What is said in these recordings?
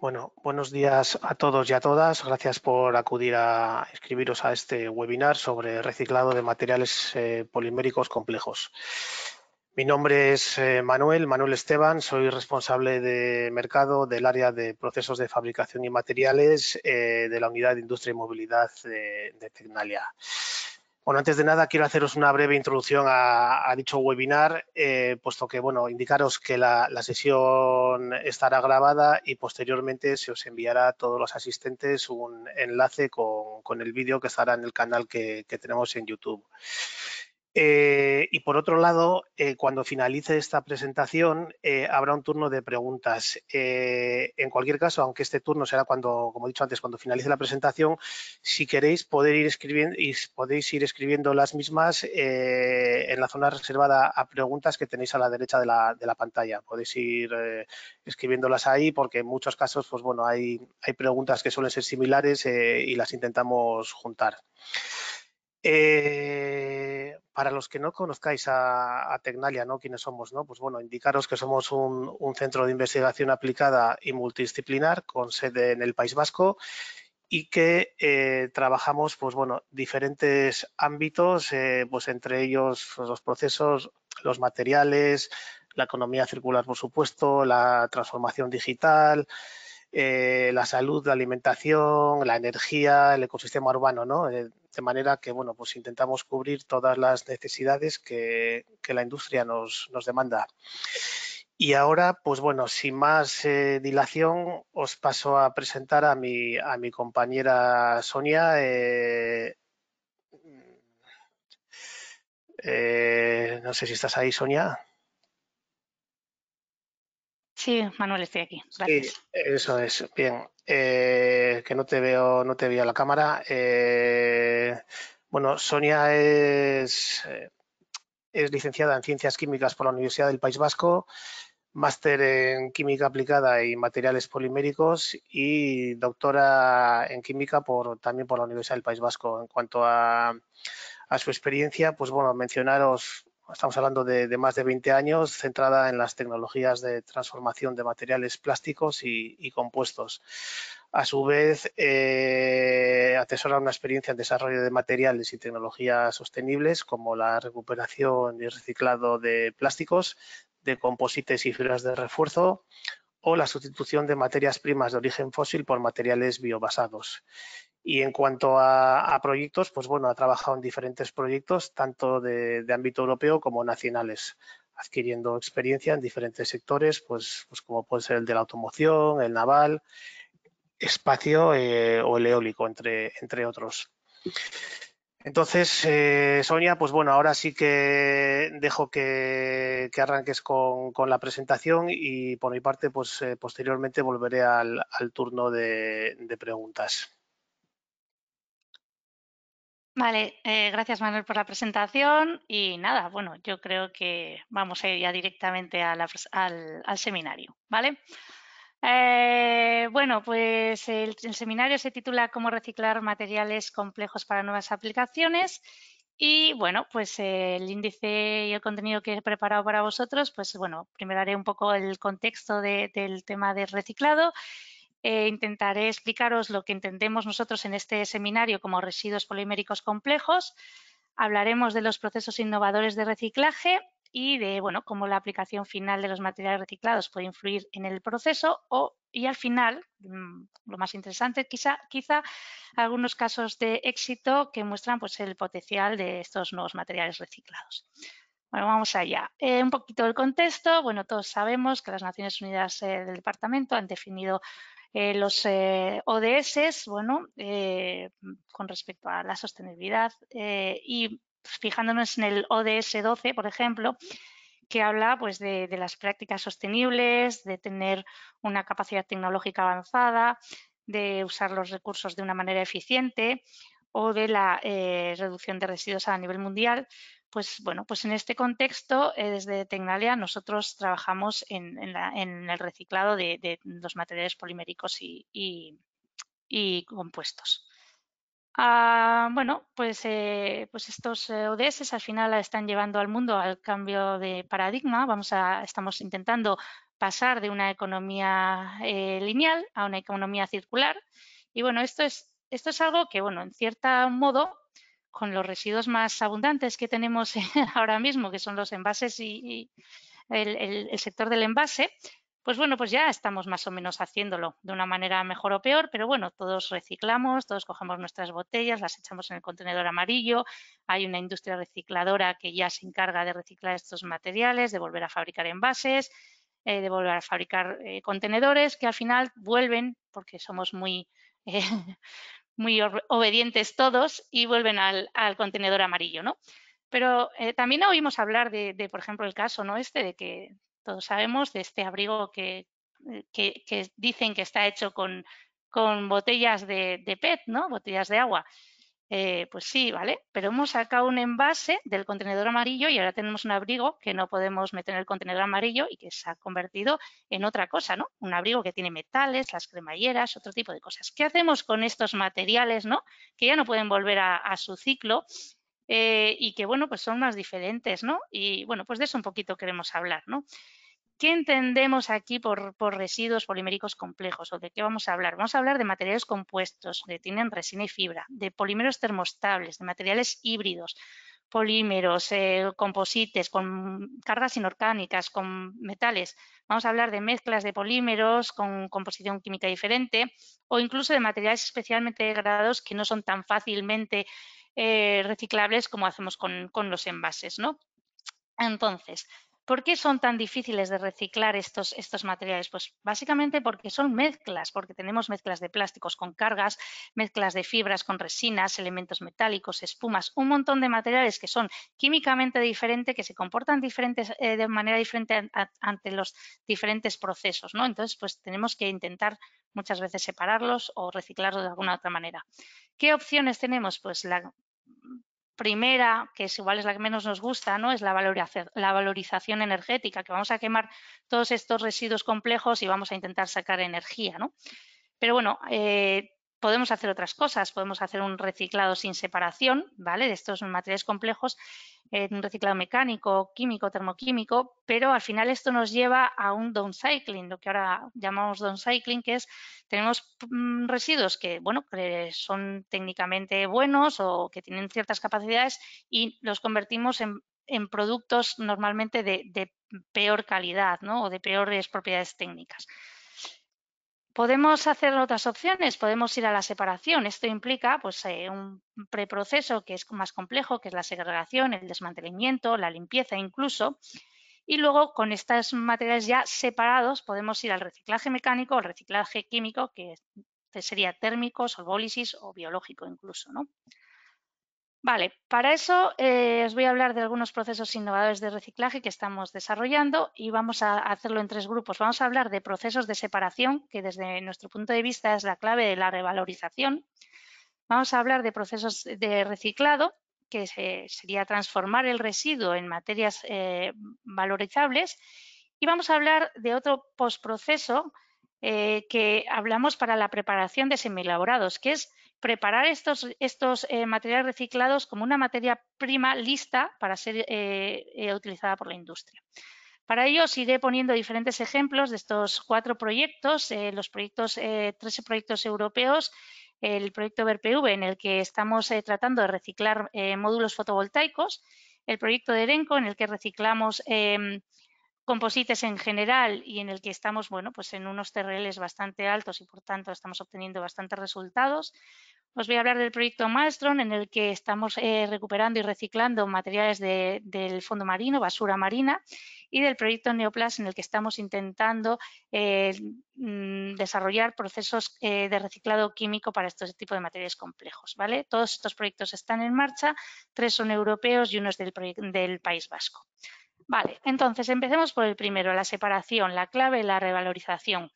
Bueno, buenos días a todos y a todas. Gracias por acudir a inscribiros a este webinar sobre reciclado de materiales eh, poliméricos complejos. Mi nombre es eh, Manuel, Manuel Esteban, soy responsable de mercado del área de procesos de fabricación y materiales eh, de la unidad de industria y movilidad de Tecnalia. Bueno, antes de nada quiero haceros una breve introducción a, dicho webinar, eh, puesto que, bueno, indicaros que la, sesión estará grabada y posteriormente se os enviará a todos los asistentes un enlace con, el vídeo que estará en el canal que tenemos en YouTube. Eh, y por otro lado, eh, cuando finalice esta presentación, eh, habrá un turno de preguntas. en cualquier caso, aunque este turno será cuando, como he dicho antes, cuando finalice la presentación, si queréis poder ir escribiendo, podéis ir escribiendo las mismas en la zona reservada a preguntas que tenéis a la derecha de la, pantalla. Podéis ir escribiéndolas ahí porque en muchos casos, pues bueno, hay preguntas que suelen ser similares y las intentamos juntar. Eh, para los que no conozcáis a, Tecnalia, ¿no? ¿Quiénes somos? ¿no? Pues bueno, indicaros que somos un, centro de investigación aplicada y multidisciplinar con sede en el País Vasco y que eh, trabajamos, pues bueno, diferentes ámbitos, eh, pues entre ellos pues, los procesos, los materiales, la economía circular, por supuesto, la transformación digital, eh, la salud, la alimentación, la energía, el ecosistema urbano, ¿no? Eh, de manera que, bueno, pues intentamos cubrir todas las necesidades que, la industria nos, demanda. Y ahora, pues bueno, sin más eh, dilación, os paso a presentar a mi, a mi compañera Sonia. no sé si estás ahí, Sonia. Sí, Manuel, estoy aquí. Gracias. Sí, eso es. Bien. Eh, que no te veo, no te veo la cámara. Eh, bueno, Sonia es, eh, es licenciada en Ciencias Químicas por la Universidad del País Vasco, máster en Química Aplicada y Materiales Poliméricos y doctora en Química por, también por la Universidad del País Vasco. En cuanto a, a su experiencia, pues bueno, mencionaros estamos hablando de, más de 20 años, centrada en las tecnologías de transformación de materiales plásticos y, compuestos. A su vez, eh, atesora una experiencia en desarrollo de materiales y tecnologías sostenibles como la recuperación y reciclado de plásticos, de composites y fibras de refuerzo o la sustitución de materias primas de origen fósil por materiales biobasados. Y en cuanto a, proyectos, pues bueno, ha trabajado en diferentes proyectos, tanto de, ámbito europeo como nacionales, adquiriendo experiencia en diferentes sectores, pues, pues, como puede ser el de la automoción, el naval, espacio eh, o el eólico, entre, entre otros. Entonces, eh, Sonia, pues bueno, ahora sí que dejo que, arranques con, la presentación y por mi parte, pues eh, posteriormente volveré al, turno de preguntas. Vale, eh, gracias Manuel por la presentación y nada, bueno, yo creo que vamos a ir ya directamente al, seminario, ¿vale? Eh, bueno, pues el, seminario se titula Cómo reciclar materiales complejos para nuevas aplicaciones y bueno, pues el índice y el contenido que he preparado para vosotros, pues bueno, primero haré un poco el contexto del tema de reciclado eh, intentaré explicaros lo que entendemos nosotros en este seminario como residuos poliméricos complejos. Hablaremos de los procesos innovadores de reciclaje y de cómo la aplicación final de los materiales reciclados puede influir en el proceso o, y al final, mm, lo más interesante, quizá, algunos casos de éxito que muestran pues, el potencial de estos nuevos materiales reciclados. Bueno, vamos allá. Eh, un poquito del contexto. Bueno, todos sabemos que las Naciones Unidas eh, del Departamento han definido eh, los eh, ODS, bueno, eh, con respecto a la sostenibilidad y fijándonos en el ODS 12, por ejemplo, que habla pues, de las prácticas sostenibles, de tener una capacidad tecnológica avanzada, de usar los recursos de una manera eficiente o de la reducción de residuos a nivel mundial, pues bueno, pues en este contexto, eh, desde Tecnalia, nosotros trabajamos en, el reciclado de, los materiales poliméricos y, compuestos. Ah, bueno, pues, eh, pues estos eh, ODS al final están llevando al mundo al cambio de paradigma. Vamos a, estamos intentando pasar de una economía lineal a una economía circular. Y bueno, esto es, esto es algo que, bueno, en cierto modo con los residuos más abundantes que tenemos ahora mismo, que son los envases y, el, sector del envase, pues bueno, pues ya estamos más o menos haciéndolo de una manera mejor o peor, pero bueno, todos reciclamos, todos cogemos nuestras botellas, las echamos en el contenedor amarillo, hay una industria recicladora que ya se encarga de reciclar estos materiales, de volver a fabricar envases, eh, de volver a fabricar eh, contenedores que al final vuelven, porque somos muy, eh, muy obedientes todos y vuelven al, contenedor amarillo, ¿no? Pero eh, también oímos hablar de, por ejemplo, el caso ¿no? este de que todos sabemos de este abrigo que, dicen que está hecho con, botellas de, de, PET, ¿no? botellas de agua. Eh, pues sí, ¿vale? Pero hemos sacado un envase del contenedor amarillo y ahora tenemos un abrigo que no podemos meter en el contenedor amarillo y que se ha convertido en otra cosa, ¿no? Un abrigo que tiene metales, las cremalleras, otro tipo de cosas. ¿Qué hacemos con estos materiales, ¿no? Que ya no pueden volver a, su ciclo eh, y que, bueno, pues son más diferentes, ¿no? Y, bueno, pues de eso un poquito queremos hablar, ¿no? ¿Qué entendemos aquí por, residuos poliméricos complejos? ¿O de qué vamos a hablar? Vamos a hablar de materiales compuestos, que tienen resina y fibra, de polímeros termostables, de materiales híbridos, polímeros, eh, composites, con cargas inorgánicas, con metales. Vamos a hablar de mezclas de polímeros con composición química diferente o incluso de materiales especialmente degradados que no son tan fácilmente eh, reciclables como hacemos con, los envases, ¿no? Entonces, ¿Por qué son tan difíciles de reciclar estos, materiales? Pues básicamente porque son mezclas, porque tenemos mezclas de plásticos con cargas, mezclas de fibras con resinas, elementos metálicos, espumas, un montón de materiales que son químicamente diferentes, que se comportan eh, de manera diferente ante los diferentes procesos. ¿no? Entonces, pues tenemos que intentar muchas veces separarlos o reciclarlos de alguna otra manera. ¿Qué opciones tenemos? Pues la primera, que es igual es la que menos nos gusta, ¿no? es la, valorización, energética, que vamos a quemar todos estos residuos complejos y vamos a intentar sacar energía. ¿no? Pero bueno, eh, podemos hacer otras cosas, podemos hacer un reciclado sin separación, ¿vale? De estos materiales complejos, eh, un reciclado mecánico, químico, termoquímico, pero al final esto nos lleva a un downcycling, lo que ahora llamamos downcycling, que es tenemos mm, residuos que, son técnicamente buenos o que tienen ciertas capacidades y los convertimos en, productos normalmente de, peor calidad o de peores propiedades técnicas. Podemos hacer otras opciones, podemos ir a la separación. Esto implica pues, eh, un preproceso que es más complejo, que es la segregación, el desmantelamiento, la limpieza incluso. Y luego con estos materiales ya separados podemos ir al reciclaje mecánico, al reciclaje químico, que este sería térmico, solvólisis o biológico incluso. ¿no? Vale, para eso eh, os voy a hablar de algunos procesos innovadores de reciclaje que estamos desarrollando y vamos a hacerlo en tres grupos. Vamos a hablar de procesos de separación, que desde nuestro punto de vista es la clave de la revalorización. Vamos a hablar de procesos de reciclado, que sería transformar el residuo en materias eh, valorizables. Y vamos a hablar de otro postproceso eh, que hablamos para la preparación de semielaborados, que es preparar estos, eh, materiales reciclados como una materia prima lista para ser eh, eh, utilizada por la industria. Para ello os iré poniendo diferentes ejemplos de estos cuatro proyectos, los proyectos, 13 proyectos europeos, el proyecto BERPV en el que estamos tratando de reciclar módulos fotovoltaicos, el proyecto de ERENCO en el que reciclamos em, composites en general y en el que estamos pues en unos TRLs bastante altos y por tanto estamos obteniendo bastantes resultados. Os voy a hablar del proyecto Maestron, en el que estamos eh, recuperando y reciclando materiales del fondo marino, basura marina, y del proyecto Neoplas, en el que estamos intentando eh, mm, desarrollar procesos eh, de reciclado químico para este tipo de materiales complejos. ¿vale? Todos estos proyectos están en marcha, tres son europeos y uno es del, del País Vasco. Vale, entonces empecemos por el primero, la separación, la clave, la revalorización.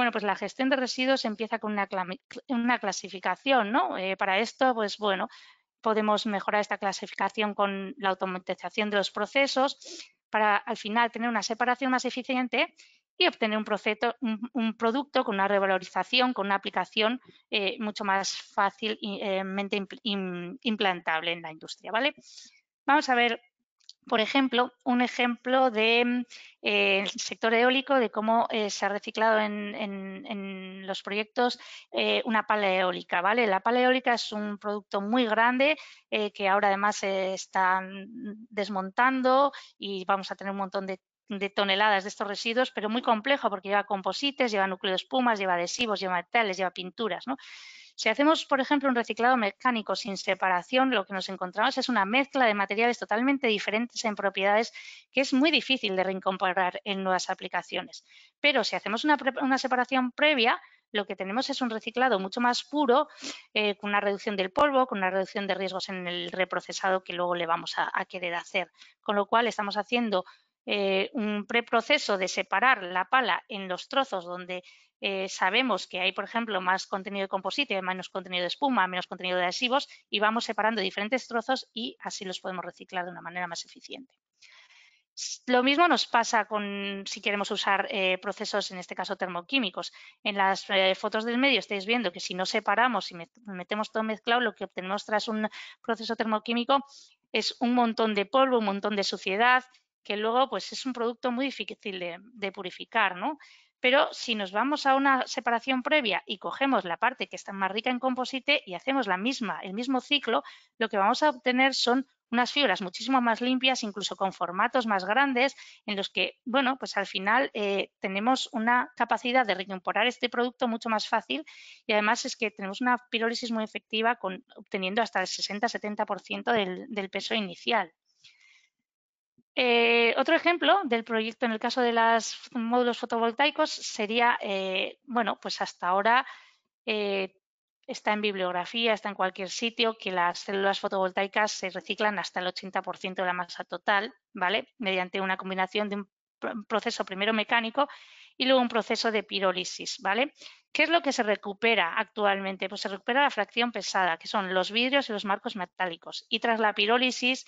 Bueno, pues la gestión de residuos empieza con una, clasificación, ¿no? Eh, para esto, pues bueno, podemos mejorar esta clasificación con la automatización de los procesos para al final tener una separación más eficiente y obtener un, proceso, un, producto con una revalorización, con una aplicación eh, mucho más fácilmente eh, implantable en la industria, ¿vale? Vamos a ver por ejemplo, un ejemplo del eh, sector eólico, de cómo eh, se ha reciclado en, los proyectos eh, una pala eólica. La pala eólica es un producto muy grande que ahora además se está desmontando y vamos a tener un montón de toneladas de estos residuos, pero muy complejo porque lleva composites, lleva núcleos de espumas, lleva adhesivos, lleva metales, lleva pinturas. ¿no? Si hacemos, por ejemplo, un reciclado mecánico sin separación, lo que nos encontramos es una mezcla de materiales totalmente diferentes en propiedades que es muy difícil de reincorporar en nuevas aplicaciones. Pero si hacemos una, separación previa, lo que tenemos es un reciclado mucho más puro, eh, con una reducción del polvo, con una reducción de riesgos en el reprocesado que luego le vamos a, querer hacer. Con lo cual estamos haciendo eh, un preproceso de separar la pala en los trozos donde eh, sabemos que hay, por ejemplo, más contenido de composite, menos contenido de espuma, menos contenido de adhesivos y vamos separando diferentes trozos y así los podemos reciclar de una manera más eficiente. Lo mismo nos pasa con si queremos usar eh, procesos, en este caso termoquímicos. En las eh, fotos del medio estáis viendo que si no separamos y metemos todo mezclado, lo que obtenemos tras un proceso termoquímico es un montón de polvo, un montón de suciedad, que luego pues, es un producto muy difícil de, de purificar. ¿no? Pero si nos vamos a una separación previa y cogemos la parte que está más rica en composite y hacemos la misma, el mismo ciclo, lo que vamos a obtener son unas fibras muchísimo más limpias, incluso con formatos más grandes, en los que, bueno, pues al final eh, tenemos una capacidad de recuperar este producto mucho más fácil y además es que tenemos una pirólisis muy efectiva obteniendo hasta el 60-70% del peso inicial. Eh, otro ejemplo del proyecto en el caso de los módulos fotovoltaicos sería, eh, bueno, pues hasta ahora eh, está en bibliografía, está en cualquier sitio, que las células fotovoltaicas se reciclan hasta el 80% de la masa total, ¿vale? Mediante una combinación de un proceso primero mecánico y luego un proceso de pirólisis, ¿vale? ¿Qué es lo que se recupera actualmente? Pues se recupera la fracción pesada, que son los vidrios y los marcos metálicos. Y tras la pirólisis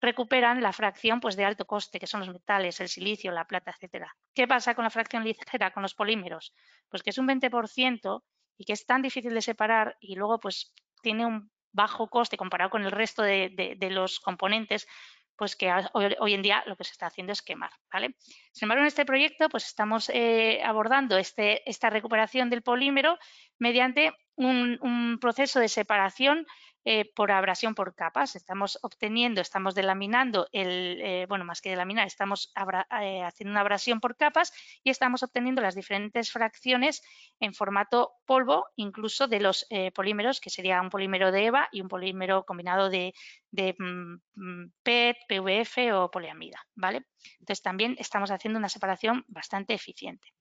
recuperan la fracción pues, de alto coste, que son los metales, el silicio, la plata, etcétera. ¿Qué pasa con la fracción ligera, con los polímeros? Pues que es un 20% y que es tan difícil de separar y luego pues tiene un bajo coste comparado con el resto de, los componentes, pues que hoy, en día lo que se está haciendo es quemar, ¿vale? Sin embargo, en este proyecto pues estamos eh, abordando este, esta recuperación del polímero mediante un proceso de separación eh, por abrasión por capas. Estamos obteniendo, estamos delaminando, el, eh, bueno, más que delaminar, estamos eh, haciendo una abrasión por capas y estamos obteniendo las diferentes fracciones en formato polvo, incluso de los polímeros, que sería un polímero de EVA y un polímero combinado de, mm, mm, PET, PVF o poliamida, ¿vale? Entonces también estamos haciendo una separación bastante eficiente.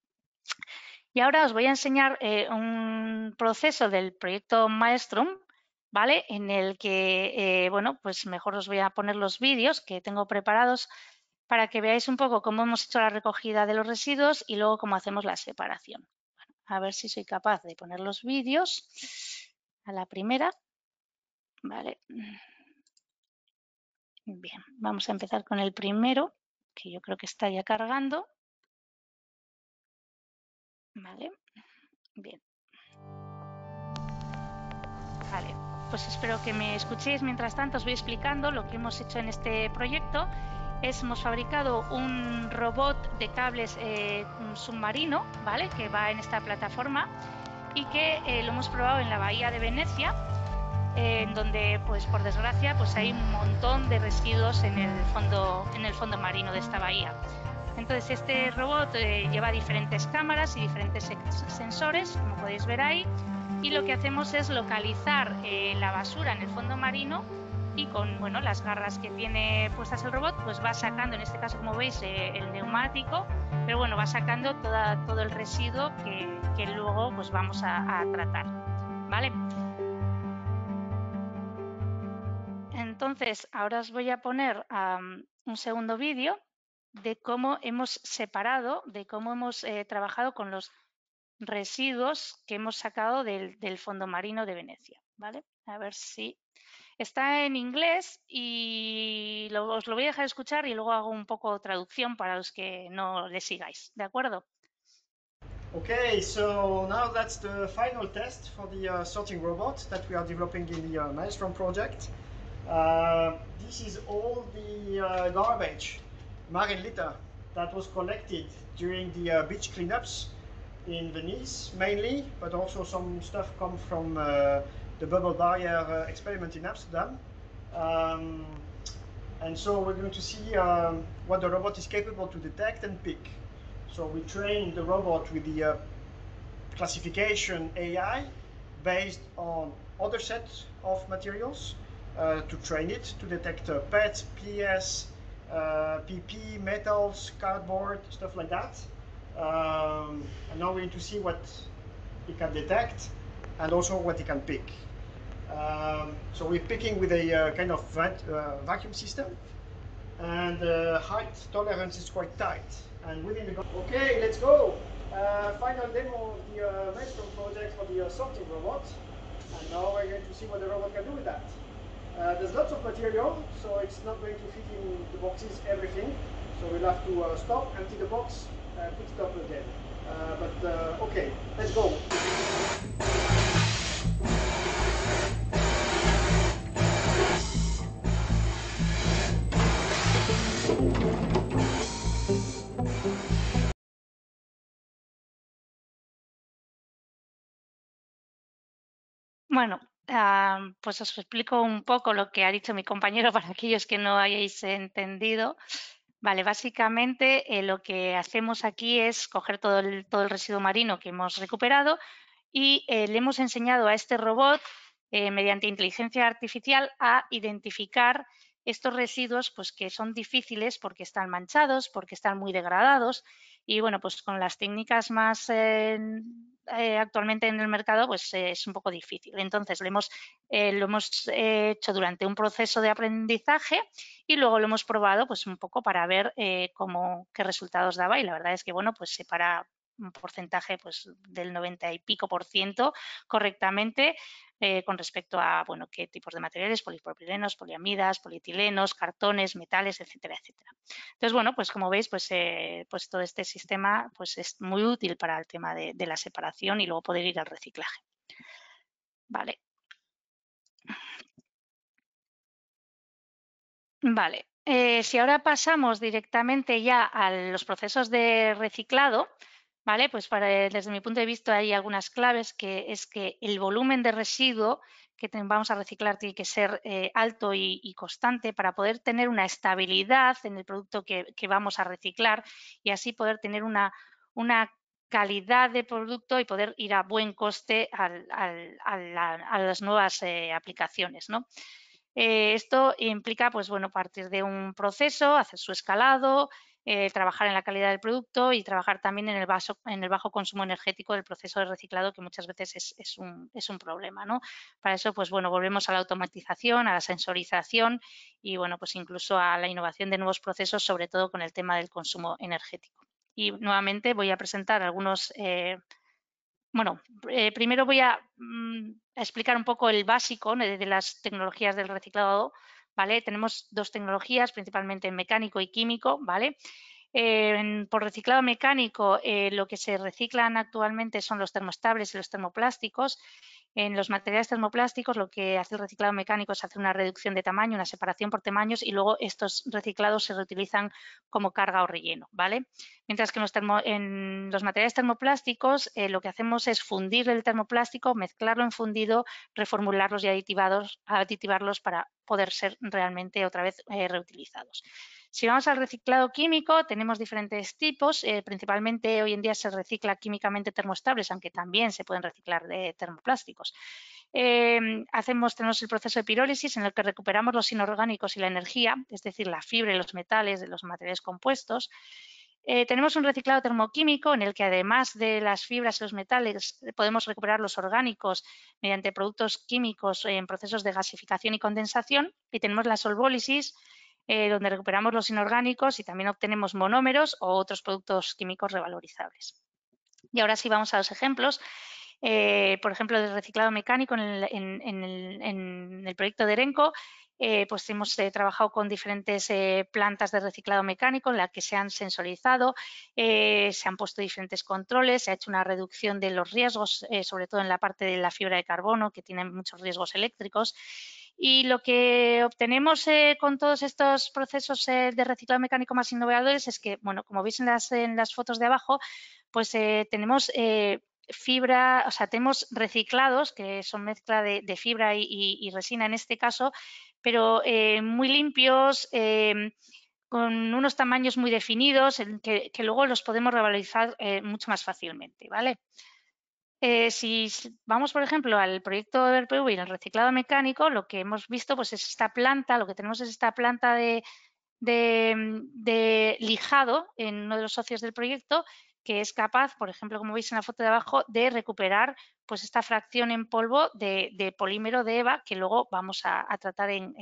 Y ahora os voy a enseñar un proceso del proyecto Maestrum ¿vale? En el que, eh, bueno, pues mejor os voy a poner los vídeos que tengo preparados para que veáis un poco cómo hemos hecho la recogida de los residuos y luego cómo hacemos la separación. a ver si soy capaz de poner los vídeos a la primera. Vale. Bien, vamos a empezar con el primero, que yo creo que está ya cargando. Vale, bien. Vale, pues espero que me escuchéis. Mientras tanto, os voy explicando lo que hemos hecho en este proyecto. Es, hemos fabricado un robot de cables eh, submarino, ¿vale? Que va en esta plataforma y que eh, lo hemos probado en la bahía de Venecia, eh, en donde, pues por desgracia, pues hay un montón de residuos en el fondo, en el fondo marino de esta bahía. Entonces este robot lleva diferentes cámaras y diferentes sensores, como podéis ver ahí y lo que hacemos es localizar eh, la basura en el fondo marino y con bueno, las garras que tiene puestas el robot, pues va sacando, en este caso como veis, eh, el neumático, pero bueno, va sacando toda, todo el residuo que, luego pues vamos a, tratar. ¿Vale? Entonces, ahora os voy a poner un segundo vídeo de cómo hemos separado, de cómo hemos eh, trabajado con los residuos que hemos sacado del, fondo marino de Venecia. ¿vale? A ver si está en inglés y lo, os lo voy a dejar escuchar y luego hago un poco de traducción para los que no le sigáis, ¿de acuerdo? Okay, so now that's the final test for the uh, sorting robot that we are developing in the uh, Maelstrom project. Uh, this is all the uh, garbage, marine litter, that was collected during the uh, beach cleanups in Venice mainly, but also some stuff come from uh, the bubble barrier uh, experiment in Amsterdam. Um, and so we're going to see um, what the robot is capable to detect and pick. So we train the robot with the uh, classification AI based on other sets of materials uh, to train it to detect uh, PET, PS, PP, uh, metals, cardboard, stuff like that um, and now we need to see what it can detect and also what it can pick. Um, so we're picking with a uh, kind of uh, vacuum system and uh, height tolerance is quite tight. And within the okay, let's go. Uh, final demo of the uh, project for the uh, sorting robot. And now we're going to see what the robot can do with that. Uh, there's lots of material, so it's not going to fit in the boxes, everything. So we'll have to stop, empty the box, Bueno, pues os explico un poco lo que ha dicho mi compañero para aquellos que no hayáis entendido. Vale, básicamente eh, lo que hacemos aquí es coger todo el, todo el residuo marino que hemos recuperado y eh, le hemos enseñado a este robot, eh, mediante inteligencia artificial, a identificar estos residuos pues, que son difíciles porque están manchados, porque están muy degradados y bueno, pues con las técnicas más eh, actualmente en el mercado pues eh, es un poco difícil. Entonces lo hemos, eh, lo hemos hecho durante un proceso de aprendizaje y luego lo hemos probado pues un poco para ver cómo, qué resultados daba y la verdad es que bueno pues se para, un porcentaje pues, del 90 y pico por ciento correctamente eh, con respecto a bueno, qué tipos de materiales, polipropilenos, poliamidas, polietilenos, cartones, metales, etcétera, etcétera. Entonces, bueno, pues como veis, pues, eh, pues todo este sistema pues, es muy útil para el tema de, la separación y luego poder ir al reciclaje. Vale. Vale, eh, si ahora pasamos directamente ya a los procesos de reciclado, pues desde mi punto de vista hay algunas claves que es que el volumen de residuo que vamos a reciclar tiene que ser eh, alto y, constante para poder tener una estabilidad en el producto que, vamos a reciclar y así poder tener una, calidad de producto y poder ir a buen coste a las nuevas eh, aplicaciones. Eh, esto implica pues, bueno, partir de un proceso, hacer su escalado, eh, trabajar en la calidad del producto y trabajar también en el, bajo consumo energético del proceso de reciclado, que muchas veces es, un, problema. ¿no? Para eso, pues bueno, volvemos a la automatización, a la sensorización y bueno, pues incluso a la innovación de nuevos procesos, sobre todo con el tema del consumo energético. Y nuevamente voy a presentar algunos eh, bueno, eh, primero voy mm, a, explicar un poco el básico de, las tecnologías del reciclado tenemos dos tecnologías, principalmente mecánico y químico, ¿vale? por reciclado mecánico, eh, lo que se reciclan actualmente son los termoestables y los termoplásticos en los materiales termoplásticos lo que hace el reciclado mecánico es hacer una reducción de tamaño, una separación por tamaños y luego estos reciclados se reutilizan como carga o relleno, ¿vale? Mientras que en los, materiales termoplásticos eh, lo que hacemos es fundir el termoplástico, mezclarlo en fundido, reformularlos y aditivarlos para poder ser realmente otra vez eh, reutilizados. Si vamos al reciclado químico, tenemos diferentes tipos. Eh, principalmente hoy en día se recicla químicamente termoestables, aunque también se pueden reciclar de termoplásticos. Em, hacemos, tenemos el proceso de pirólisis en el que recuperamos los inorgánicos y la energía, es decir, la fibra y los metales de los materiales compuestos. Eh, tenemos un reciclado termoquímico en el que además de las fibras y los metales podemos recuperar los orgánicos mediante productos químicos en procesos de gasificación y condensación y tenemos la solvólisis eh, donde recuperamos los inorgánicos y también obtenemos monómeros o otros productos químicos revalorizables. Y ahora sí vamos a los ejemplos. Eh, por ejemplo, del reciclado mecánico en el, proyecto de Erenco, eh, pues hemos trabajado con diferentes plantas de reciclado mecánico en las que se han sensorizado, se han puesto diferentes controles, se ha hecho una reducción de los riesgos, sobre todo en la parte de la fibra de carbono, que tiene muchos riesgos eléctricos, y lo que obtenemos eh, con todos estos procesos eh, de reciclado mecánico más innovadores es que, bueno, como veis en las, fotos de abajo, pues eh, tenemos fibra, o sea, tenemos reciclados, que son mezcla de, fibra y, resina en este caso, pero muy limpios, con unos tamaños muy definidos, que, luego los podemos revalorizar mucho más fácilmente, ¿vale? vale eh, si vamos, por ejemplo, al proyecto de PV y el reciclado mecánico, lo que hemos visto pues, es esta planta, lo que tenemos es esta planta mm, de, lijado en uno de los socios del proyecto, que es capaz, por ejemplo, como veis en la foto de abajo, de recuperar pues, esta fracción en polvo de, polímero de EVA que luego vamos a, tratar en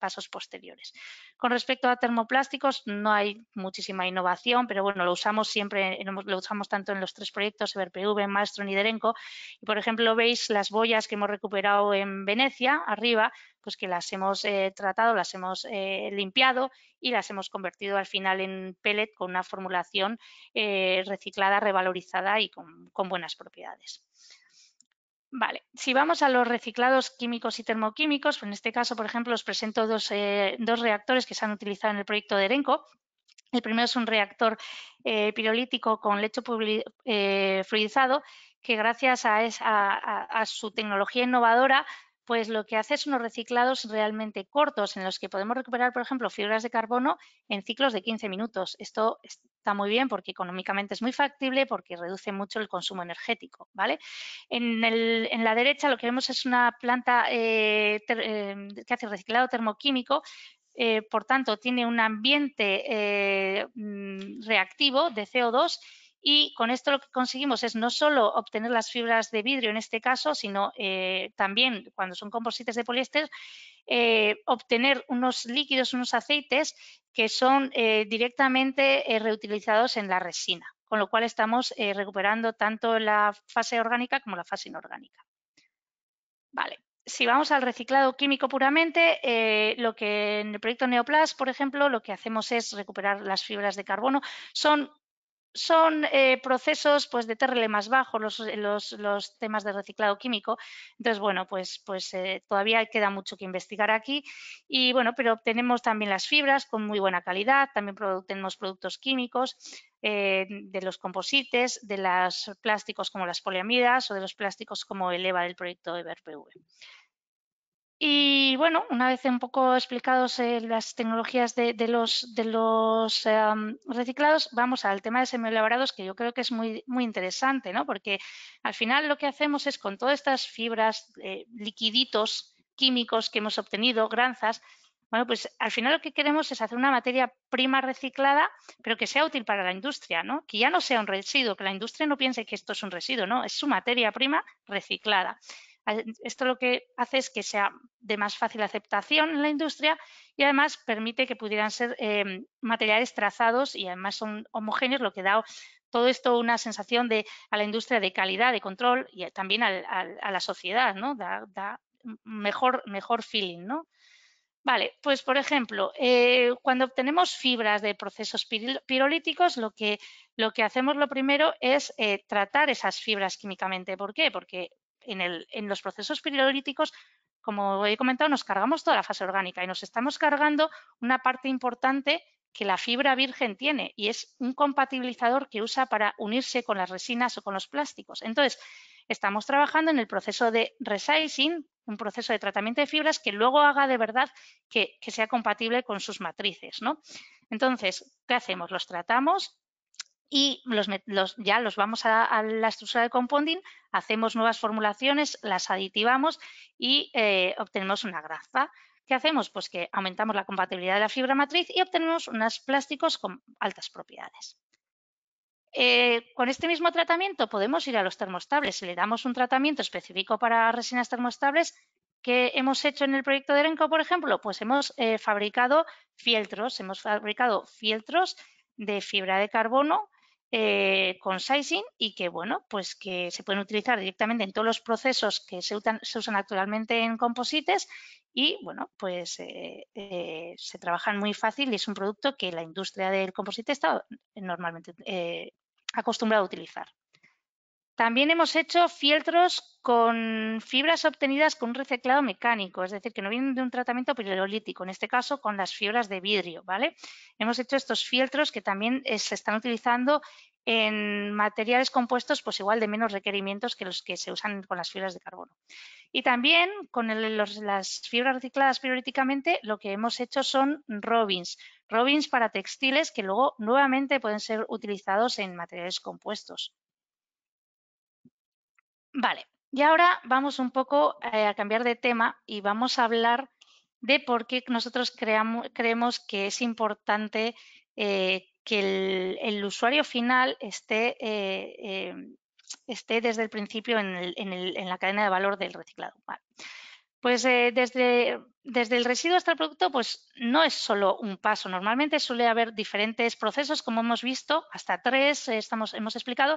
pasos posteriores. Con respecto a termoplásticos, no hay muchísima innovación, pero bueno, lo usamos siempre, lo usamos tanto en los tres proyectos, EberPV, Maestro y Derenco. Y por ejemplo, veis las boyas que hemos recuperado en Venecia, arriba, pues que las hemos eh, tratado, las hemos eh, limpiado y las hemos convertido al final en pellet con una formulación eh, reciclada, revalorizada y con buenas propiedades. Vale, si vamos a los reciclados químicos y termoquímicos, en este caso, por ejemplo, os presento dos, eh, reactores que se han utilizado en el proyecto de ERENCO. El primero es un reactor eh, pirolítico con lecho eh, fluidizado que gracias a, su tecnología innovadora pues lo que hace es unos reciclados realmente cortos en los que podemos recuperar, por ejemplo, fibras de carbono en ciclos de 15 minutos. Esto está muy bien porque económicamente es muy factible porque reduce mucho el consumo energético. ¿vale? En, la derecha lo que vemos es una planta eh, eh, que hace reciclado termoquímico eh, por tanto, tiene un ambiente mm, reactivo de CO2 y con esto lo que conseguimos es no solo obtener las fibras de vidrio en este caso, sino eh, también cuando son composites de poliéster, eh, obtener unos líquidos, unos aceites que son eh, directamente reutilizados en la resina, con lo cual estamos recuperando tanto la fase orgánica como la fase inorgánica. Vale, si vamos al reciclado químico puramente, lo que en el proyecto Neoplas, por ejemplo, lo que hacemos es recuperar las fibras de carbono. Son son eh, procesos pues, de TRL más bajo, eh, los, temas de reciclado químico. Entonces, bueno, pues, pues eh, todavía queda mucho que investigar aquí. Y bueno, pero obtenemos también las fibras con muy buena calidad, también tenemos productos químicos de los composites, de los plásticos como las poliamidas o de los plásticos como el EVA del proyecto de y bueno, una vez un poco explicados eh, las tecnologías de, los, em, reciclados, vamos al tema de semielaborados, que yo creo que es muy, interesante, ¿no? Porque al final lo que hacemos es con todas estas fibras, eh, liquiditos químicos que hemos obtenido, granzas, bueno, pues al final lo que queremos es hacer una materia prima reciclada, pero que sea útil para la industria, ¿no? Que ya no sea un residuo, que la industria no piense que esto es un residuo, ¿no? Es su materia prima reciclada. Esto lo que hace es que sea de más fácil aceptación en la industria y además permite que pudieran ser em, materiales trazados y además son homogéneos, lo que da todo esto una sensación a la industria de calidad, de control y también a la sociedad, ¿no? Da, da mejor, mejor feeling, Vale, pues por ejemplo, eh, cuando obtenemos fibras de procesos pirolíticos, lo que, lo que hacemos lo primero es eh, tratar esas fibras químicamente. ¿Por qué? Porque en, los procesos pirolíticos, como he comentado, nos cargamos toda la fase orgánica y nos estamos cargando una parte importante que la fibra virgen tiene y es un compatibilizador que usa para unirse con las resinas o con los plásticos. Entonces, estamos trabajando en el proceso de resizing, un proceso de tratamiento de fibras que luego haga de verdad que, que sea compatible con sus matrices. ¿no? Entonces, ¿qué hacemos? Los tratamos y ya los vamos a, la estructura de compounding, hacemos nuevas formulaciones, las aditivamos y eh, obtenemos una grasa. ¿Qué hacemos? Pues que aumentamos la compatibilidad de la fibra matriz y obtenemos unos plásticos con altas propiedades. Eh, con este mismo tratamiento podemos ir a los termostables. Si le damos un tratamiento específico para resinas termostables, ¿qué hemos hecho en el proyecto de Erenco, por ejemplo? Pues hemos eh, fabricado fieltros, hemos fabricado fieltros de fibra de carbono eh, con sizing y que, bueno, pues que se pueden utilizar directamente en todos los procesos que se, usan, actualmente en composites y, bueno, pues eh, eh, se trabajan muy fácil y es un producto que la industria del composite está normalmente acostumbrada a utilizar. También hemos hecho fieltros con fibras obtenidas con un reciclado mecánico, es decir, que no vienen de un tratamiento pirolítico, en este caso con las fibras de vidrio, ¿vale? Hemos hecho estos fieltros que también eh, se están utilizando en materiales compuestos, pues igual de menos requerimientos que los que se usan con las fibras de carbono. Y también con las fibras recicladas periódicamente, lo que hemos hecho son robins, robins para textiles que luego nuevamente pueden ser utilizados en materiales compuestos, Vale, y ahora vamos un poco eh, a cambiar de tema y vamos a hablar de por qué nosotros creemos que es importante eh, que el, usuario final esté, eh, esté desde el principio en, la cadena de valor del reciclado. Pues desde, el residuo hasta el producto, pues no es solo un paso. Normalmente suele haber diferentes procesos, como hemos visto, hasta tres, hemos explicado,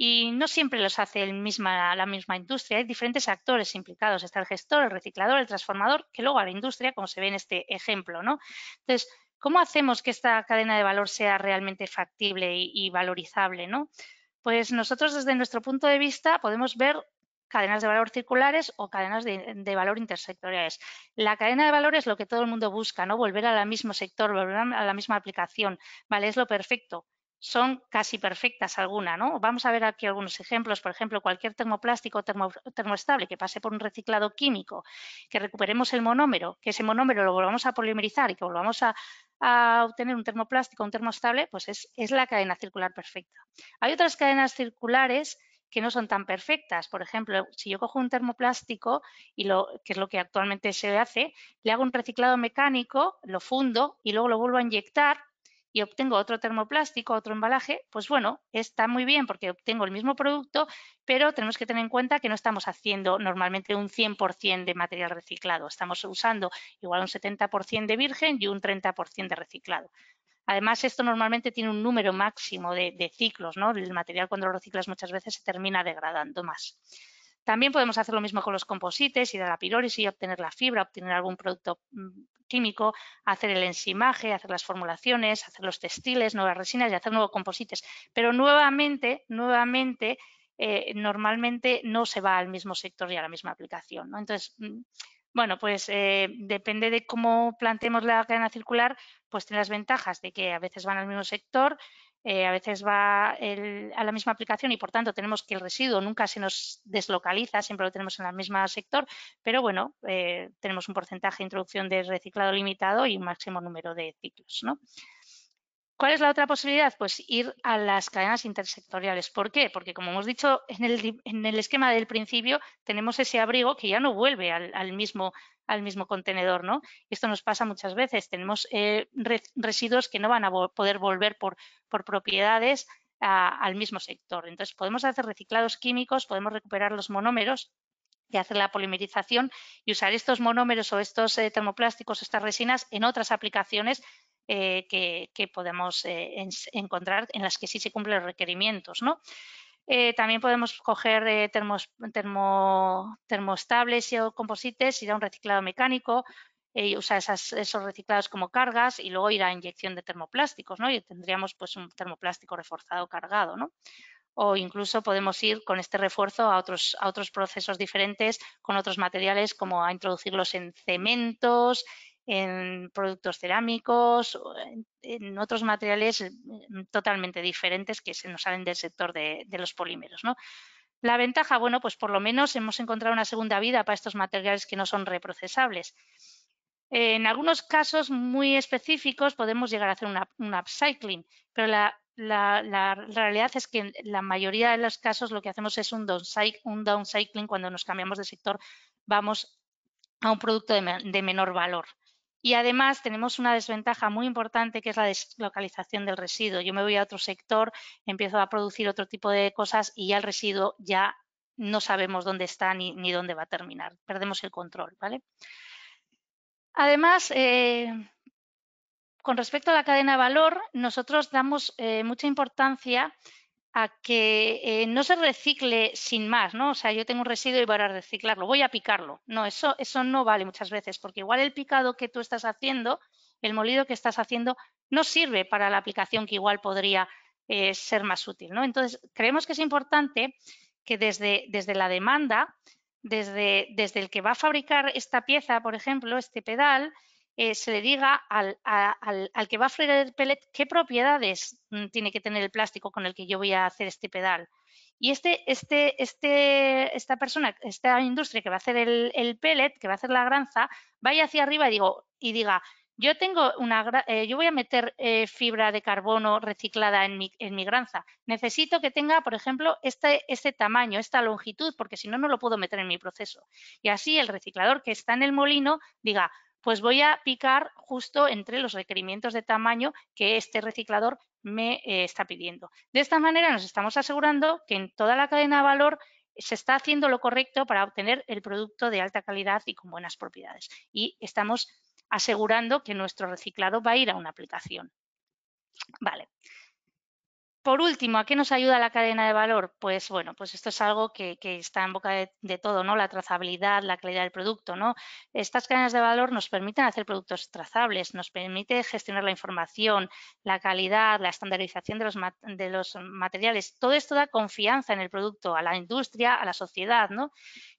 y no siempre los hace la misma industria. Hay diferentes actores implicados. Está el gestor, el reciclador, el transformador, que luego a la industria, como se ve en este ejemplo. ¿no? Entonces, ¿cómo hacemos que esta cadena de valor sea realmente factible y, valorizable? ¿no? Pues nosotros desde nuestro punto de vista podemos ver cadenas de valor circulares o cadenas de, valor intersectoriales. La cadena de valor es lo que todo el mundo busca, ¿no? Volver al mismo sector, volver a la misma aplicación, ¿vale? Es lo perfecto son casi perfectas alguna, ¿no? Vamos a ver aquí algunos ejemplos, por ejemplo, cualquier termoplástico termoestable que pase por un reciclado químico, que recuperemos el monómero, que ese monómero lo volvamos a polimerizar y que volvamos a, obtener un termoplástico, un termoestable, pues es, es la cadena circular perfecta. Hay otras cadenas circulares que no son tan perfectas. Por ejemplo, si yo cojo un termoplástico, y lo, que es lo que actualmente se hace, le hago un reciclado mecánico, lo fundo y luego lo vuelvo a inyectar y obtengo otro termoplástico, otro embalaje, pues bueno, está muy bien porque obtengo el mismo producto, pero tenemos que tener en cuenta que no estamos haciendo normalmente un 100% de material reciclado, estamos usando igual un 70% de virgen y un 30% de reciclado. Además, esto normalmente tiene un número máximo de, de, ciclos, ¿no? El material cuando lo reciclas muchas veces se termina degradando más. También podemos hacer lo mismo con los composites, ir a la pirólisis, obtener la fibra, obtener algún producto mm, químico, hacer el ensimaje, hacer las formulaciones, hacer los textiles, nuevas resinas y hacer nuevos composites. Pero nuevamente, nuevamente, eh, normalmente no se va al mismo sector y a la misma aplicación. Entonces, mm, bueno, pues eh, depende de cómo planteemos la cadena circular, pues tiene las ventajas de que a veces van al mismo sector, eh, a veces va a la misma aplicación y por tanto tenemos que el residuo nunca se nos deslocaliza, siempre lo tenemos en el mismo sector, pero bueno, eh, tenemos un porcentaje de introducción de reciclado limitado y un máximo número de ciclos. ¿no? ¿Cuál es la otra posibilidad? Pues ir a las cadenas intersectoriales. ¿Por qué? Porque como hemos dicho en el, esquema del principio, tenemos ese abrigo que ya no vuelve al, mismo, contenedor. ¿no? Esto nos pasa muchas veces. Tenemos eh, residuos que no van a poder volver por, propiedades al mismo sector. Entonces, podemos hacer reciclados químicos, podemos recuperar los monómeros y hacer la polimerización y usar estos monómeros o estos eh, termoplásticos, estas resinas en otras aplicaciones eh, que, podemos eh, encontrar en las que sí se cumplen los requerimientos. Eh, también podemos coger termos, termo, o composites, ir a un reciclado mecánico, y usar esos reciclados como cargas y luego ir a inyección de termoplásticos, ¿no? Y tendríamos pues un termoplástico reforzado cargado, o incluso podemos ir con este refuerzo a otros procesos diferentes con otros materiales como a introducirlos en cementos, en productos cerámicos, en otros materiales mm, totalmente diferentes que se nos salen del sector de, los polímeros. La ventaja, bueno, pues por lo menos hemos encontrado una segunda vida para estos materiales que no son reprocesables. En algunos casos muy específicos podemos llegar a hacer un upcycling, pero la, realidad es que en la mayoría de los casos lo que hacemos es un, downcycling, cuando nos cambiamos de sector, vamos a un producto de menor valor. Y además tenemos una desventaja muy importante que es la deslocalización del residuo. Yo me voy a otro sector, empiezo a producir otro tipo de cosas y ya el residuo ya no sabemos dónde está ni, ni dónde va a terminar. Perdemos el control, ¿vale? Además, eh, con respecto a la cadena de valor, nosotros damos eh, mucha importancia a que eh, no se recicle sin más, ¿no? O sea, yo tengo un residuo y voy a reciclarlo, voy a picarlo. No, eso, eso no vale muchas veces, porque igual el picado que tú estás haciendo, el molido que estás haciendo, no sirve para la aplicación que igual podría eh, ser más útil, ¿no? Entonces, creemos que es importante que desde, la demanda, desde el que va a fabricar esta pieza, por ejemplo, este pedal, eh, se le diga al, al, que va a freír el pellet qué propiedades mm, tiene que tener el plástico con el que yo voy a hacer este pedal. Y este, este, este, esta persona, esta industria que va a hacer el, el pellet, que va a hacer la granza, vaya hacia arriba y, digo, y diga, yo tengo una, eh, yo voy a meter eh, fibra de carbono reciclada en mi, en mi, granza. Necesito que tenga, por ejemplo, este, este tamaño, esta longitud, porque si no, no lo puedo meter en mi proceso. Y así el reciclador que está en el molino diga, pues voy a picar justo entre los requerimientos de tamaño que este reciclador me eh, está pidiendo. De esta manera nos estamos asegurando que en toda la cadena de valor se está haciendo lo correcto para obtener el producto de alta calidad y con buenas propiedades. Y estamos asegurando que nuestro reciclado va a ir a una aplicación. Vale, por último, ¿a qué nos ayuda la cadena de valor? Pues bueno, pues esto es algo que, está en boca de, todo, ¿no? La trazabilidad, la calidad del producto, ¿no? Estas cadenas de valor nos permiten hacer productos trazables, nos permite gestionar la información, la calidad, la estandarización de los, de los materiales. Todo esto da confianza en el producto, a la industria, a la sociedad, ¿no?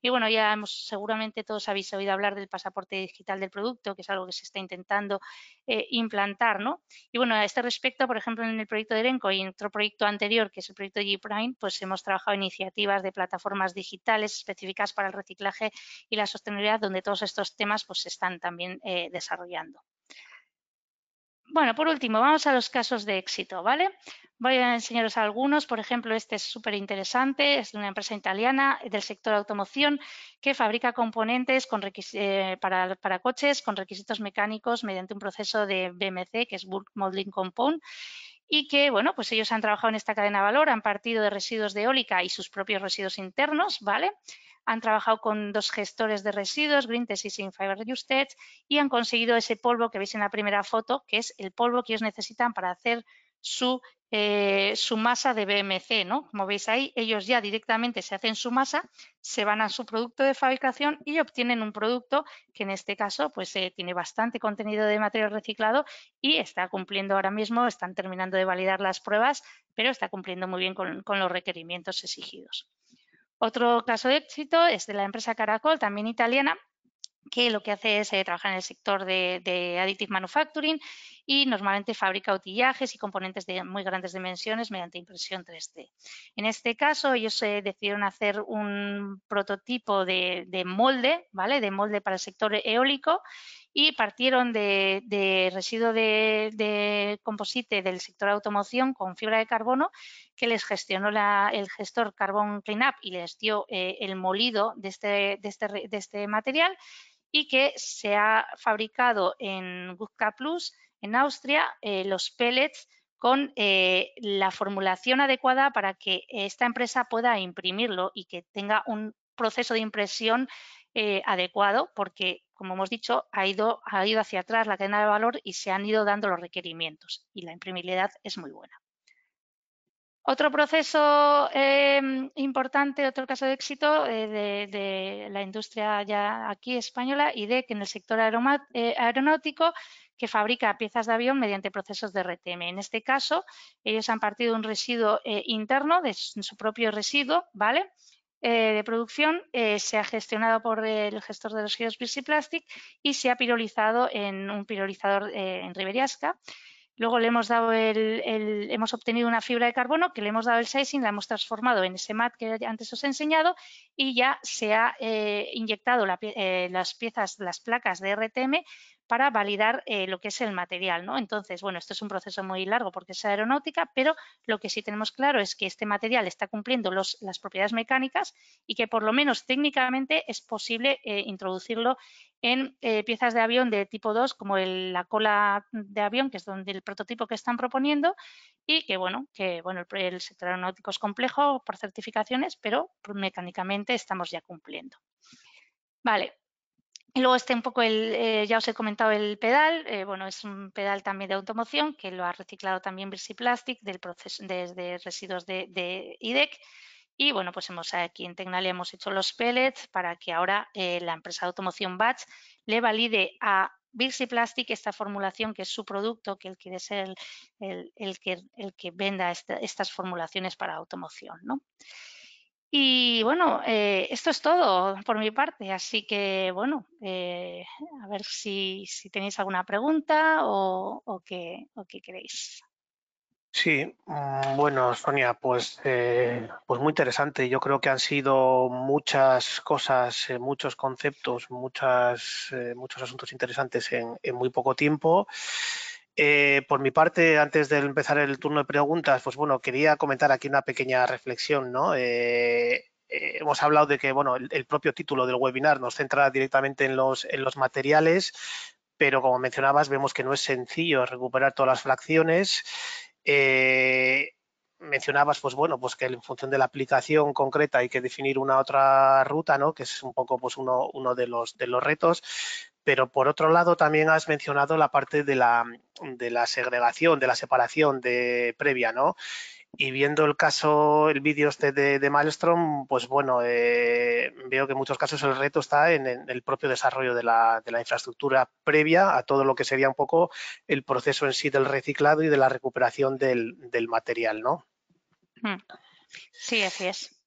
Y bueno, ya hemos, seguramente todos habéis oído hablar del pasaporte digital del producto, que es algo que se está intentando eh, implantar, ¿no? Y bueno, a este respecto, por ejemplo, en el proyecto de Erenco y en proyecto anterior, que es el proyecto G-Prime, pues hemos trabajado iniciativas de plataformas digitales específicas para el reciclaje y la sostenibilidad, donde todos estos temas pues, se están también eh, desarrollando. Bueno, por último, vamos a los casos de éxito, ¿vale? Voy a enseñaros algunos, por ejemplo, este es súper interesante, es de una empresa italiana del sector automoción que fabrica componentes eh, para, coches con requisitos mecánicos mediante un proceso de BMC, que es Bulk Modeling Compound, y que, bueno, pues ellos han trabajado en esta cadena de valor, han partido de residuos de eólica y sus propios residuos internos, ¿vale? Han trabajado con dos gestores de residuos, Thesis y Fiber y han conseguido ese polvo que veis en la primera foto, que es el polvo que ellos necesitan para hacer eh, su, masa de BMC, ¿no? Como veis ahí, ellos ya directamente se hacen su masa, se van a su producto de fabricación y obtienen un producto que en este caso pues eh, tiene bastante contenido de material reciclado y está cumpliendo ahora mismo, están terminando de validar las pruebas, pero está cumpliendo muy bien con, los requerimientos exigidos. Otro caso de éxito es de la empresa Caracol, también italiana, que lo que hace es eh, trabajar en el sector de, additive manufacturing y normalmente fabrica utillajes y componentes de muy grandes dimensiones mediante impresión 3D. En este caso, ellos eh, decidieron hacer un prototipo de, molde, ¿vale? De molde para el sector eólico y partieron de, residuo de, composite del sector automoción con fibra de carbono que les gestionó el gestor Carbon Cleanup y les dio eh, el molido este, este de este, material y que se ha fabricado en Guzka Plus en Austria eh, los pellets con eh, la formulación adecuada para que esta empresa pueda imprimirlo y que tenga un proceso de impresión eh, adecuado porque, como hemos dicho, ha ido, ha ido hacia atrás la cadena de valor y se han ido dando los requerimientos y la imprimibilidad es muy buena. Otro proceso em, importante, otro caso de éxito de, de, la industria ya aquí española y de que en el sector aeronáutico que fabrica piezas de avión mediante procesos de RTM. En este caso, ellos han partido un residuo eh, interno de su propio residuo, ¿vale? Eh, de producción eh, se ha gestionado por el gestor de los residuos Birsi Plastic y se ha pirolizado en un pirolizador en Riberiasca. Luego le hemos dado el, hemos obtenido una fibra de carbono que le hemos dado el sizing, la hemos transformado en ese mat que antes os he enseñado y ya se ha inyectado las piezas, las placas de RTM para validar eh, lo que es el material, ¿no? Entonces, bueno, esto es un proceso muy largo porque es aeronáutica, pero lo que sí tenemos claro es que este material está cumpliendo las propiedades mecánicas y que por lo menos técnicamente es posible eh, introducirlo en eh, piezas de avión de tipo 2 como la cola de avión, que es donde el prototipo que están proponiendo y que bueno, que bueno, el, el sector aeronáutico es complejo por certificaciones, pero mecánicamente estamos ya cumpliendo. Vale, y luego está un poco el, eh, ya os he comentado el pedal, eh, bueno, es un pedal también de automoción que lo ha reciclado también Birsi Plastic del desde residuos de, IDEC. E y bueno, pues hemos aquí en Tecnalia hemos hecho los pellets para que ahora eh, la empresa de automoción Batch le valide a Birsi Plastic esta formulación que es su producto, que él quiere ser el, que, venda estas formulaciones para automoción. Y bueno, eh, esto es todo por mi parte, así que bueno, eh, a ver si, si, tenéis alguna pregunta o, o qué, o qué queréis. Sí, mm, bueno, Sonia, pues, eh, pues muy interesante. Yo creo que han sido muchas cosas, muchos conceptos, muchas, muchos asuntos interesantes en, en muy poco tiempo. Eh, por mi parte, antes de empezar el turno de preguntas, pues bueno, quería comentar aquí una pequeña reflexión, eh, eh, hemos hablado de que, bueno, el, propio título del webinar nos centra directamente en los, materiales, pero como mencionabas, vemos que no es sencillo recuperar todas las fracciones mencionabas, pues bueno, pues que en función de la aplicación concreta hay que definir una otra ruta, Que es un poco pues uno, de los retos. Pero por otro lado, también has mencionado la parte de la, segregación, de la separación de previa, ¿no? Y viendo el caso, el vídeo este de, de Maelstrom, pues bueno, eh, veo que en muchos casos el reto está en, el propio desarrollo de la, infraestructura previa a todo lo que sería un poco el proceso en sí del reciclado y de la recuperación del, del material, ¿no? Hmm. Sí, así es.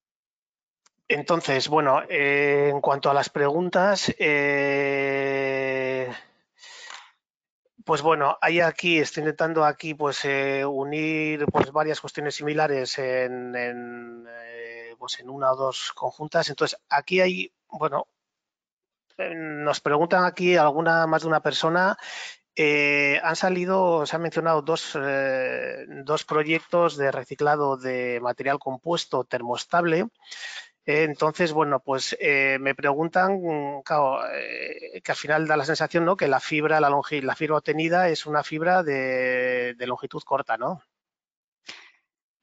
Entonces, bueno, eh, en cuanto a las preguntas, eh, pues bueno, hay aquí, estoy intentando aquí pues eh, unir pues, varias cuestiones similares en, pues, en, una o dos conjuntas. Entonces, aquí hay, bueno, nos preguntan aquí alguna más de una persona han salido, se han mencionado dos, dos, proyectos de reciclado de material compuesto termostable entonces, bueno, pues eh, me preguntan, eh, que al final da la sensación, ¿no? Que la fibra, la, la fibra obtenida es una fibra de, longitud corta, ¿no?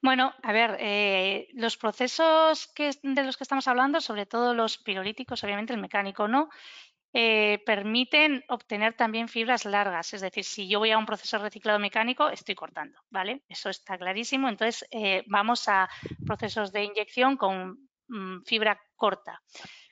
Bueno, a ver, eh, los procesos de los que estamos hablando, sobre todo los pirolíticos, obviamente el mecánico no, permiten obtener también fibras largas. Es decir, si yo voy a un proceso reciclado mecánico, estoy cortando, ¿vale? Eso está clarísimo. Entonces, vamos a procesos de inyección con Mm, fibra corta.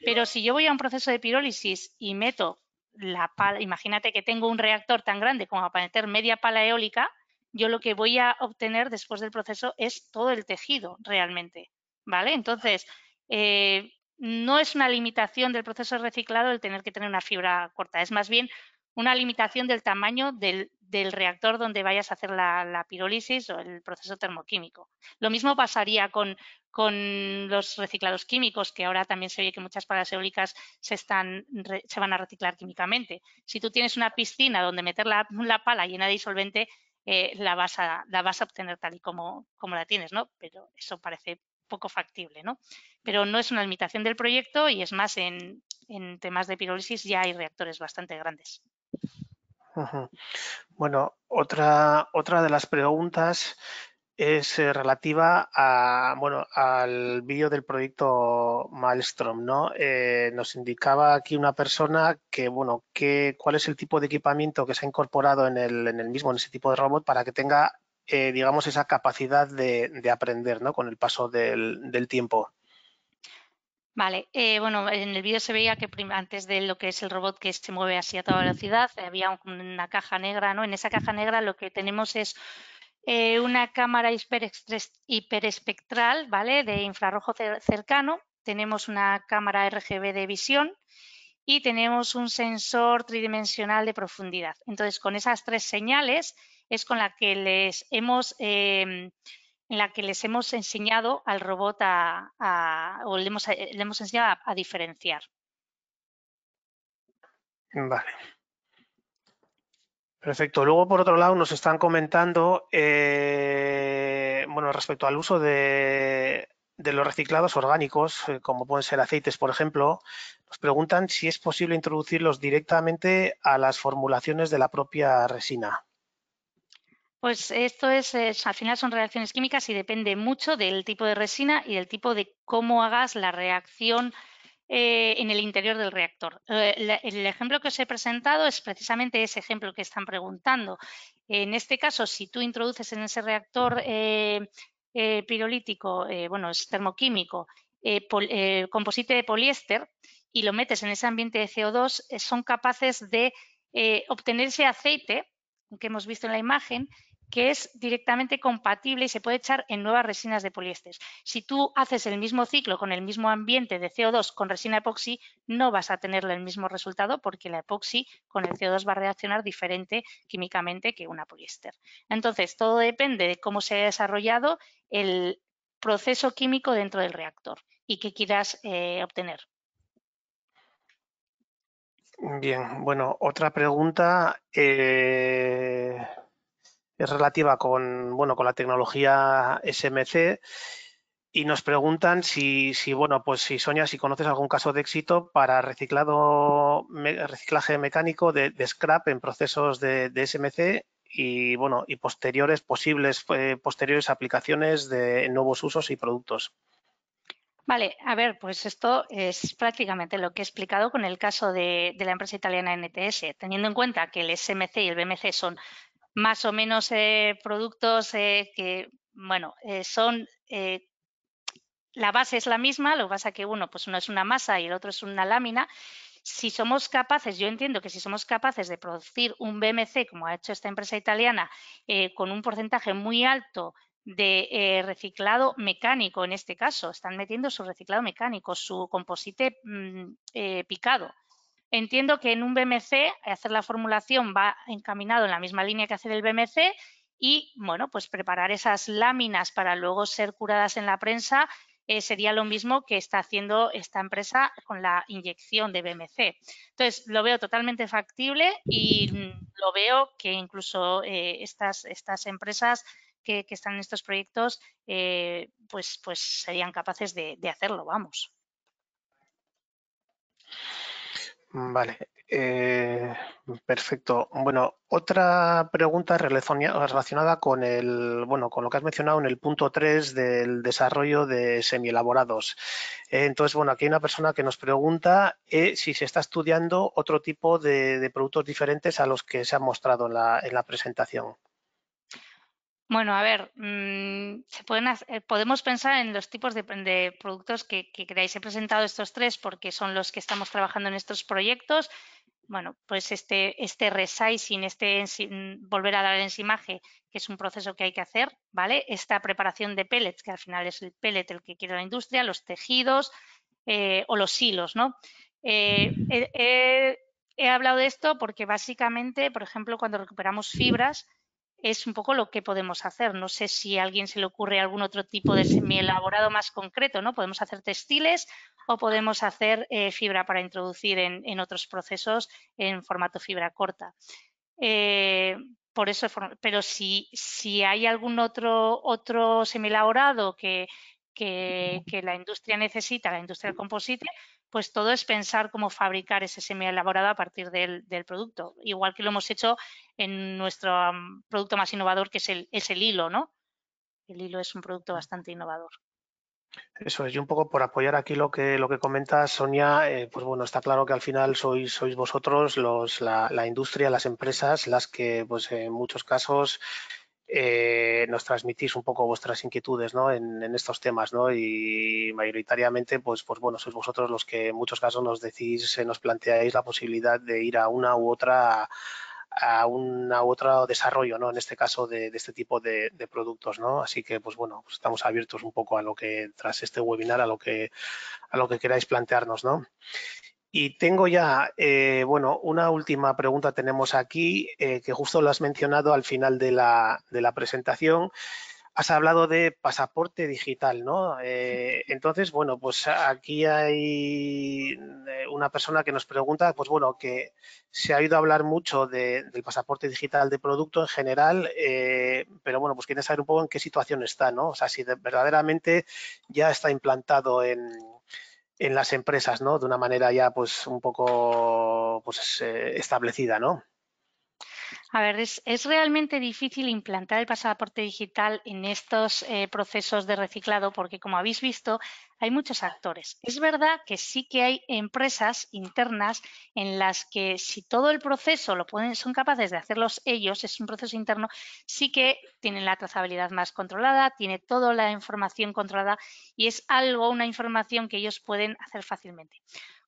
Pero si yo voy a un proceso de pirólisis y meto la pala, imagínate que tengo un reactor tan grande como para meter media pala eólica, yo lo que voy a obtener después del proceso es todo el tejido realmente, ¿vale? Entonces, eh, no es una limitación del proceso reciclado el tener que tener una fibra corta, es más bien una limitación del tamaño del, reactor donde vayas a hacer la, pirólisis o el proceso termoquímico. Lo mismo pasaría con, los reciclados químicos, que ahora también se oye que muchas palas eólicas se, van a reciclar químicamente. Si tú tienes una piscina donde meter la, pala llena de disolvente, eh, la, vas a, obtener tal y como, la tienes, ¿no? Pero eso parece poco factible, ¿no? Pero no es una limitación del proyecto y es más, en temas de pirólisis ya hay reactores bastante grandes. Bueno, otra, otra de las preguntas es eh, relativa a, bueno, al vídeo del proyecto Maelstrom, ¿no? Eh, nos indicaba aquí una persona que, bueno, cuál es el tipo de equipamiento que se ha incorporado en el, en el mismo, en ese tipo de robot, para que tenga, eh, digamos, esa capacidad de, aprender, ¿no? Con el paso del, del tiempo. Vale, eh, bueno, en el vídeo se veía que antes de lo que es el robot que se mueve así a toda velocidad, había una caja negra, ¿no? En esa caja negra lo que tenemos es eh, una cámara hiperespectral, ¿vale? De infrarrojo cercano, tenemos una cámara RGB de visión y tenemos un sensor tridimensional de profundidad. Entonces, con esas tres señales es con la que les hemos... Em, en la que les hemos enseñado al robot a, o le hemos, enseñado a, diferenciar. Vale. Perfecto. Luego, por otro lado, nos están comentando, eh, bueno, respecto al uso de, de los reciclados orgánicos, eh, como pueden ser aceites, por ejemplo, nos preguntan si es posible introducirlos directamente a las formulaciones de la propia resina. Pues esto es, al final son reacciones químicas y depende mucho del tipo de resina y del tipo de cómo hagas la reacción eh, en el interior del reactor. Eh, el ejemplo que os he presentado es precisamente ese ejemplo que están preguntando. En este caso, si tú introduces en ese reactor eh, pirolítico, bueno, es termoquímico, composite de poliéster y lo metes en ese ambiente de CO2, son capaces de obtener ese aceite que hemos visto en la imagen que es directamente compatible y se puede echar en nuevas resinas de poliéster. Si tú haces el mismo ciclo con el mismo ambiente de CO2 con resina epoxi, no vas a tener el mismo resultado porque la epoxi con el CO2 va a reaccionar diferente químicamente que una poliéster. Entonces, todo depende de cómo se ha desarrollado el proceso químico dentro del reactor y qué quieras eh, obtener. Bien, bueno, otra pregunta. Eh, es relativa con, bueno, con la tecnología SMC y nos preguntan si, si, bueno, pues si Sonia, si conoces algún caso de éxito para reciclado, reciclaje mecánico de, scrap en procesos de, SMC y, bueno, y posteriores posibles, eh, posteriores aplicaciones de nuevos usos y productos. Vale, a ver, pues esto es prácticamente lo que he explicado con el caso de la empresa italiana NTS, teniendo en cuenta que el SMC y el BMC son más o menos eh, productos eh, que, bueno, eh, son, la base es la misma, lo que pasa que uno, pues uno es una masa y el otro es una lámina. Si somos capaces, yo entiendo que si somos capaces de producir un BMC, como ha hecho esta empresa italiana, con un porcentaje muy alto de reciclado mecánico en este caso. Están metiendo su reciclado mecánico, su composite mm, picado. Entiendo que en un BMC hacer la formulación va encaminado en la misma línea que hacer el BMC y, bueno, pues preparar esas láminas para luego ser curadas en la prensa eh, sería lo mismo que está haciendo esta empresa con la inyección de BMC. Entonces, lo veo totalmente factible y mm, lo veo que incluso eh, estas, estas empresas que, están en estos proyectos, eh, pues, pues serían capaces de hacerlo, vamos. Mm, vale, eh, perfecto. Bueno, otra pregunta relacionada con el, bueno, con lo que has mencionado en el punto 3 del desarrollo de semielaborados. Eh, entonces, bueno, aquí hay una persona que nos pregunta eh, si se está estudiando otro tipo de, productos diferentes a los que se han mostrado en la presentación. Bueno, a ver, mm, se eh, podemos pensar en los tipos de, productos que, queráis. He presentado estos tres porque son los que estamos trabajando en estos proyectos. Bueno, pues este, este resizing, este mm, volver a dar el ensimaje, que es un proceso que hay que hacer, ¿vale? Esta preparación de pellets, que al final es el pellet el que quiere la industria, los tejidos eh, o los hilos, ¿no? Eh, he hablado de esto porque básicamente, por ejemplo, cuando recuperamos fibras, es un poco lo que podemos hacer. No sé si a alguien se le ocurre algún otro tipo de semielaborado más concreto, ¿no? Podemos hacer textiles o podemos hacer eh, fibra para introducir en, otros procesos en formato fibra corta. Eh, pero si, hay algún otro, semielaborado que, que, la industria necesita, la industria del composite, pues todo es pensar cómo fabricar ese semi elaborado a partir del, producto, igual que lo hemos hecho en nuestro mm, producto más innovador que es el, hilo, ¿no? El hilo es un producto mm. bastante innovador. Eso es, y un poco por apoyar aquí lo que, lo que comenta Sonia, eh, pues bueno, está claro que al final sois, sois vosotros, la, la industria, las empresas, las que pues en muchos casos eh, nos transmitís un poco vuestras inquietudes ¿no? en, estos temas ¿no? y mayoritariamente pues, pues bueno, sois vosotros los que en muchos casos nos decís, eh, nos planteáis la posibilidad de ir a una u otra a una otro desarrollo, ¿no? En este caso de, este tipo de, productos, ¿no? Así que, pues bueno, pues estamos abiertos un poco a lo que tras este webinar, a lo que a lo que queráis plantearnos, ¿no? Y tengo ya, eh, bueno, una última pregunta tenemos aquí, eh, que justo lo has mencionado al final de la, presentación. Has hablado de pasaporte digital, ¿no? Eh, entonces, bueno, pues aquí hay una persona que nos pregunta, pues bueno, que se ha ido a hablar mucho del pasaporte digital de producto en general, pero bueno, pues quieren saber un poco en qué situación está, ¿no? O sea, si verdaderamente ya está implantado en, en las empresas, ¿no? De una manera ya pues un poco pues, eh, establecida, ¿no? A ver, es, realmente difícil implantar el pasaporte digital en estos eh, procesos de reciclado porque, como habéis visto, hay muchos actores. Es verdad que sí que hay empresas internas en las que si todo el proceso lo pueden, son capaces de hacerlos ellos, es un proceso interno, sí que tienen la trazabilidad más controlada, tiene toda la información controlada y es algo, una información que ellos pueden hacer fácilmente.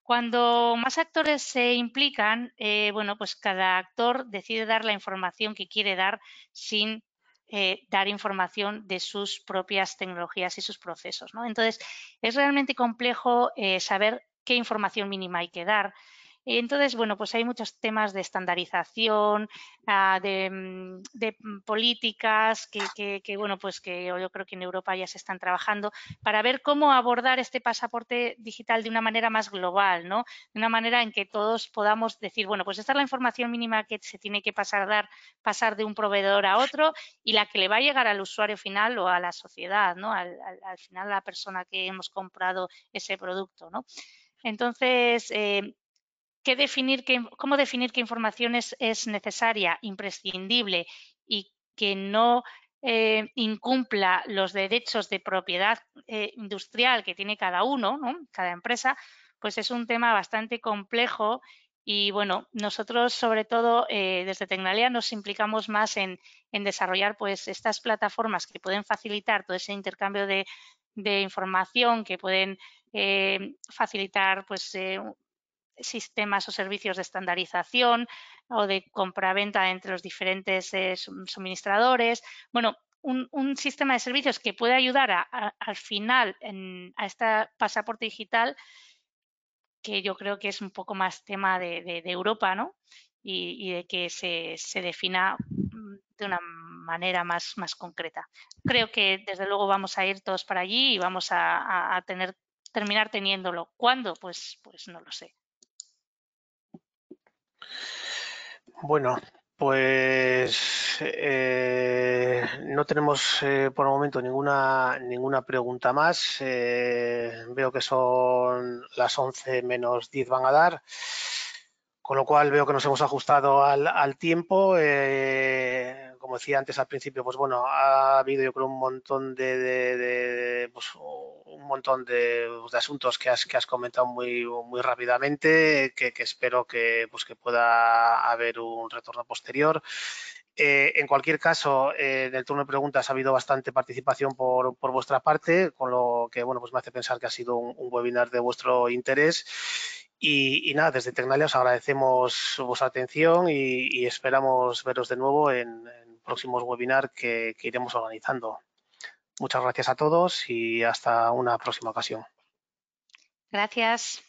Cuando más actores se implican, eh, bueno, pues cada actor decide dar la información que quiere dar sin eh, dar información de sus propias tecnologías y sus procesos. Entonces, es realmente complejo eh, saber qué información mínima hay que dar, entonces, bueno, pues hay muchos temas de estandarización, ah, de, mm, mm, políticas que, bueno, pues que yo creo que en Europa ya se están trabajando para ver cómo abordar este pasaporte digital de una manera más global, ¿no? De una manera en que todos podamos decir, bueno, pues esta es la información mínima que se tiene que pasar, dar, pasar de un proveedor a otro y la que le va a llegar al usuario final o a la sociedad, ¿no? Al, final a la persona que hemos comprado ese producto, ¿no? Entonces, eh, definir, qué, cómo definir qué información es, necesaria, imprescindible y que no eh, incumpla los derechos de propiedad eh, industrial que tiene cada uno, cada empresa, pues es un tema bastante complejo y bueno, nosotros sobre todo eh, desde Tecnalia nos implicamos más en, desarrollar pues estas plataformas que pueden facilitar todo ese intercambio de, información, que pueden facilitar pues sistemas o servicios de estandarización o de compraventa entre los diferentes eh, suministradores. Bueno, un, sistema de servicios que puede ayudar al final a este pasaporte digital que yo creo que es un poco más tema de, Europa, ¿no? Y, de que se, defina mm, de una manera más, más concreta. Creo que desde luego vamos a ir todos para allí y vamos a, tener, terminar teniéndolo. ¿Cuándo? Pues, pues no lo sé. Bueno, pues eh, no tenemos eh, por el momento ninguna, ninguna pregunta más. Eh, veo que son las 11 menos 10 van a dar, con lo cual veo que nos hemos ajustado al, al tiempo como decía antes al principio, pues bueno, ha habido yo creo un montón de, pues, un montón pues, de, asuntos que has, que has comentado muy, muy rápidamente, que, espero que, pues, que pueda haber un retorno posterior. Eh, en cualquier caso, eh, en el turno de preguntas ha habido bastante participación por, vuestra parte, con lo que bueno, pues me hace pensar que ha sido un, webinar de vuestro interés. Y, nada, desde Tecnalia os agradecemos vuestra atención y, esperamos veros de nuevo en próximos webinars que iremos organizando. Muchas gracias a todos y hasta una próxima ocasión. Gracias.